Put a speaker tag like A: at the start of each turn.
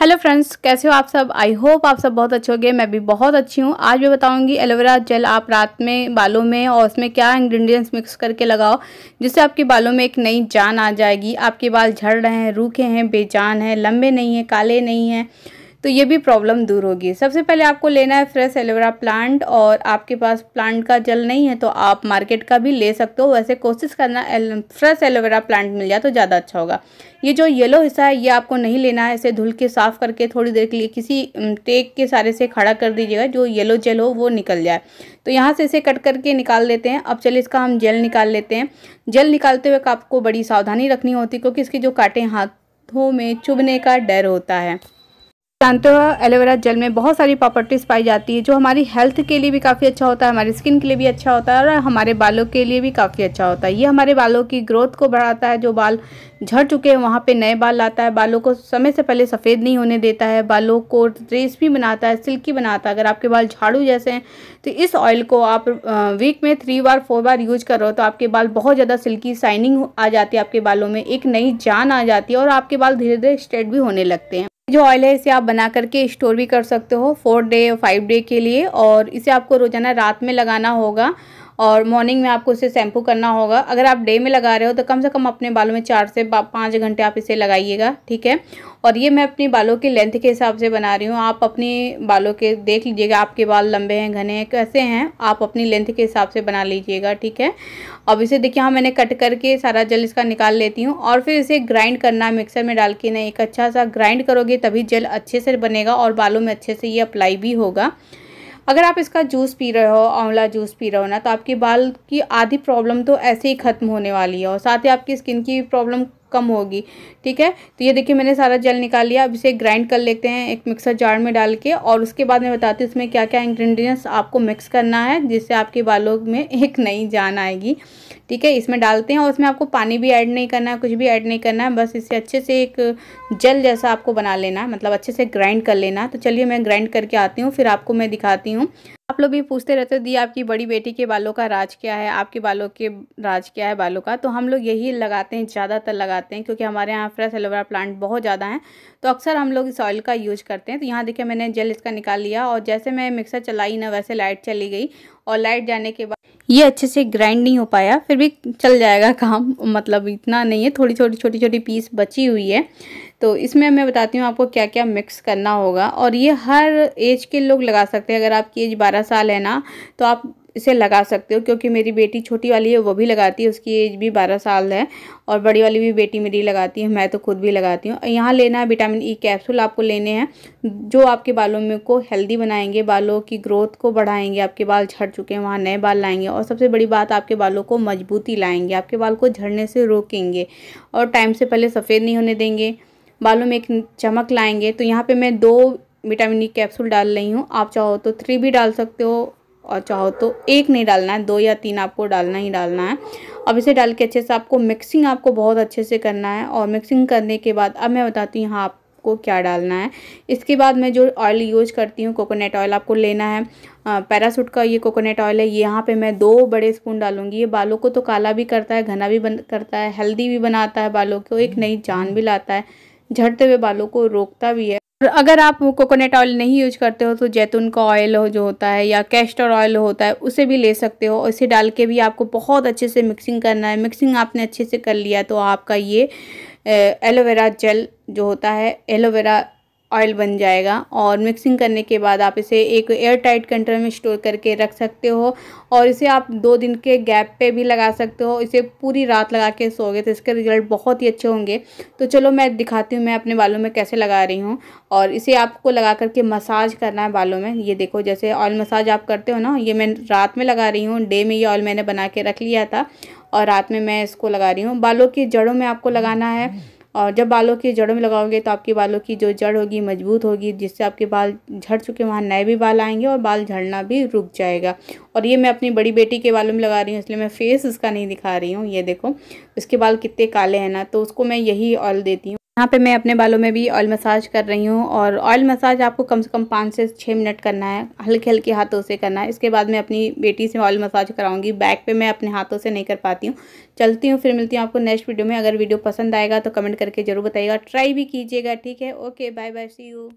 A: hello friends कैसे हो आप सब आई होप आप सब बहुत अच्छे होंगे मैं भी बहुत अच्छी हूँ आज मैं बताऊँगी एलोवेरा जेल आप रात में बालों में और उसमें क्या इंग्रेडिएंट्स मिक्स करके लगाओ जिससे आपके बालों में एक नई जान आ जाएगी आपके बाल झड़ रहे हैं रूखे हैं बेजान हैं लंबे नहीं हैं काले नहीं हैं तो ये भी प्रॉब्लम दूर होगी सबसे पहले आपको लेना है फ्रेश एलोवेरा प्लांट और आपके पास प्लांट का जल नहीं है तो आप मार्केट का भी ले सकते हो वैसे कोशिश करना एल, फ्रेश एलोवेरा प्लांट मिल जाए तो ज़्यादा अच्छा होगा ये जो येलो हिस्सा है ये आपको नहीं लेना है इसे धुल के साफ़ करके थोड़ी देर के लिए किसी टेक के सारे से खड़ा कर दीजिएगा जो येलो जेल हो वो निकल जाए तो यहाँ से इसे कट करके निकाल लेते हैं अब चलिए इसका हम जेल निकाल लेते हैं जेल निकालते वक्त आपको बड़ी सावधानी रखनी होती है क्योंकि इसके जो काटे हाथों में चुभने का डर होता है जानते हो एलोवेरा जेल में बहुत सारी प्रॉपर्टीज़ पाई जाती है जो हमारी हेल्थ के लिए भी काफ़ी अच्छा होता है हमारी स्किन के लिए भी अच्छा होता है और हमारे बालों के लिए भी काफ़ी अच्छा होता है ये हमारे बालों की ग्रोथ को बढ़ाता है जो बाल झड़ चुके हैं वहाँ पे नए बाल लाता है बालों को समय से पहले सफ़ेद नहीं होने देता है बालों को भी बनाता है सिल्की बनाता है अगर आपके बाल झाड़ू जैसे हैं तो इस ऑयल को आप वीक में थ्री बार फोर बार यूज कर रहे हो तो आपके बाल बहुत ज़्यादा सिल्की शाइनिंग आ जाती है आपके बालों में एक नई जान आ जाती है और आपके बाल धीरे धीरे स्ट्रेट भी होने लगते हैं जो ऑयल है इसे आप बना करके स्टोर भी कर सकते हो फोर डे फाइव डे के लिए और इसे आपको रोज़ाना रात में लगाना होगा और मॉर्निंग में आपको इसे शैम्पू करना होगा अगर आप डे में लगा रहे हो तो कम से कम अपने बालों में चार से पाँच घंटे आप इसे लगाइएगा ठीक है और ये मैं अपने बालों की लेंथ के हिसाब से बना रही हूँ आप अपने बालों के देख लीजिएगा आपके बाल लंबे हैं घने हैं कैसे हैं आप अपनी लेंथ के हिसाब से बना लीजिएगा ठीक है अब इसे देखिए हाँ मैंने कट करके सारा जल इसका निकाल लेती हूँ और फिर इसे ग्राइंड करना है मिक्सर में डाल के ना एक अच्छा सा ग्राइंड करोगे तभी जल अच्छे से बनेगा और बालों में अच्छे से ये अप्लाई भी होगा अगर आप इसका जूस पी रहे हो आंवला जूस पी रहे हो ना तो आपके बाल की आधी प्रॉब्लम तो ऐसे ही ख़त्म होने वाली है और साथ ही आपकी स्किन की प्रॉब्लम कम होगी ठीक है तो ये देखिए मैंने सारा जेल निकाल लिया अब इसे ग्राइंड कर लेते हैं एक मिक्सर जार में डाल के और उसके बाद मैं बताती हूँ इसमें क्या क्या इंग्रेडिएंट्स आपको मिक्स करना है जिससे आपके बालों में एक नई जान आएगी ठीक है इसमें डालते हैं और इसमें आपको पानी भी ऐड नहीं करना है कुछ भी ऐड नहीं करना है बस इसे अच्छे से एक जेल जैसा आपको बना लेना है मतलब अच्छे से ग्राइंड कर लेना तो चलिए मैं ग्राइंड करके आती हूँ फिर आपको मैं दिखाती हूँ आप लोग भी पूछते रहते हो दी आपकी बड़ी बेटी के बालों का राज क्या है आपके बालों के राज क्या है बालों का तो हम लोग यही लगाते हैं ज़्यादातर लगाते हैं क्योंकि हमारे यहाँ फ्रेश एलोवेरा प्लांट बहुत ज़्यादा हैं तो अक्सर हम लोग इस ऑयल का यूज करते हैं तो यहाँ देखिए मैंने जेल इसका निकाल लिया और जैसे मैं मिक्सर चलाई ना वैसे लाइट चली गई और लाइट जाने के बाद ये अच्छे से ग्राइंड नहीं हो पाया फिर भी चल जाएगा काम मतलब इतना नहीं है थोड़ी छोटी छोटी छोटी पीस बची हुई है तो इसमें मैं बताती हूँ आपको क्या क्या मिक्स करना होगा और ये हर एज के लोग लगा सकते हैं अगर आपकी एज बारह साल है ना तो आप इसे लगा सकते हो क्योंकि मेरी बेटी छोटी वाली है वो भी लगाती है उसकी एज भी बारह साल है और बड़ी वाली भी बेटी मेरी लगाती है मैं तो खुद भी लगाती हूँ यहाँ लेना है विटामिन ई e कैप्सूल आपको लेने हैं जो आपके बालों में को हेल्दी बनाएंगे बालों की ग्रोथ को बढ़ाएंगे आपके बाल झड़ चुके हैं वहाँ नए बाल लाएंगे और सबसे बड़ी बात आपके बालों को मजबूती लाएंगे आपके बाल को झड़ने से रोकेंगे और टाइम से पहले सफ़ेद नहीं होने देंगे बालों में एक चमक लाएंगे तो यहाँ पे मैं दो विटामिन ई e कैप्सूल डाल रही हूँ आप चाहो तो थ्री भी डाल सकते हो और चाहो तो एक नहीं डालना है दो या तीन आपको डालना ही डालना है अब इसे डाल के अच्छे से आपको मिक्सिंग आपको बहुत अच्छे से करना है और मिक्सिंग करने के बाद अब मैं बताती हूँ यहाँ आप आपको क्या डालना है इसके बाद मैं जो ऑयल यूज करती हूँ कोकोनट ऑयल आपको लेना है पैरासूट का ये कोकोनट ऑयल है यहाँ पे मैं दो बड़े स्पून डालूंगी ये बालों को तो काला भी करता है घना भी बन करता है हेल्दी भी बनाता है बालों को एक नई जान भी लाता है झड़ते हुए बालों को रोकता भी है अगर आप कोकोनट ऑयल नहीं यूज करते हो तो जैतून का ऑयल हो जो होता है या कैस्टर ऑयल होता है उसे भी ले सकते हो और इसे डाल के भी आपको बहुत अच्छे से मिक्सिंग करना है मिक्सिंग आपने अच्छे से कर लिया तो आपका ये एलोवेरा जेल जो होता है एलोवेरा ऑयल बन जाएगा और मिक्सिंग करने के बाद आप इसे एक एयर टाइट कंटेनर में स्टोर करके रख सकते हो और इसे आप दो दिन के गैप पे भी लगा सकते हो इसे पूरी रात लगा के सोगे तो इसके रिजल्ट बहुत ही अच्छे होंगे तो चलो मैं दिखाती हूँ मैं अपने बालों में कैसे लगा रही हूँ और इसे आपको लगा करके मसाज करना है बालों में ये देखो जैसे ऑयल मसाज आप करते हो ना ये मैं रात में लगा रही हूँ डे में ये ऑयल मैंने बना के रख लिया था और रात में मैं इसको लगा रही हूँ बालों की जड़ों में आपको लगाना है और जब बालों की जड़ों में लगाओगे तो आपके बालों की जो जड़ होगी मजबूत होगी जिससे आपके बाल झड़ चुके वहाँ नए भी बाल आएंगे और बाल झड़ना भी रुक जाएगा और ये मैं अपनी बड़ी बेटी के बालों में लगा रही हूँ इसलिए मैं फेस उसका नहीं दिखा रही हूँ ये देखो इसके बाल कितने काले हैं ना तो उसको मैं यही ऑयल देती हूँ यहाँ पे मैं अपने बालों में भी ऑयल मसाज कर रही हूँ और ऑयल मसाज आपको कम से कम पाँच से छः मिनट करना है हल्के हल्के हाथों से करना है इसके बाद मैं अपनी बेटी से ऑयल मसाज कराऊंगी बैक पे मैं अपने हाथों से नहीं कर पाती हूँ चलती हूँ फिर मिलती हूँ आपको नेक्स्ट वीडियो में अगर वीडियो पसंद आएगा तो कमेंट करके ज़रूर बताइएगा ट्राई भी कीजिएगा ठीक है okay bye bye see you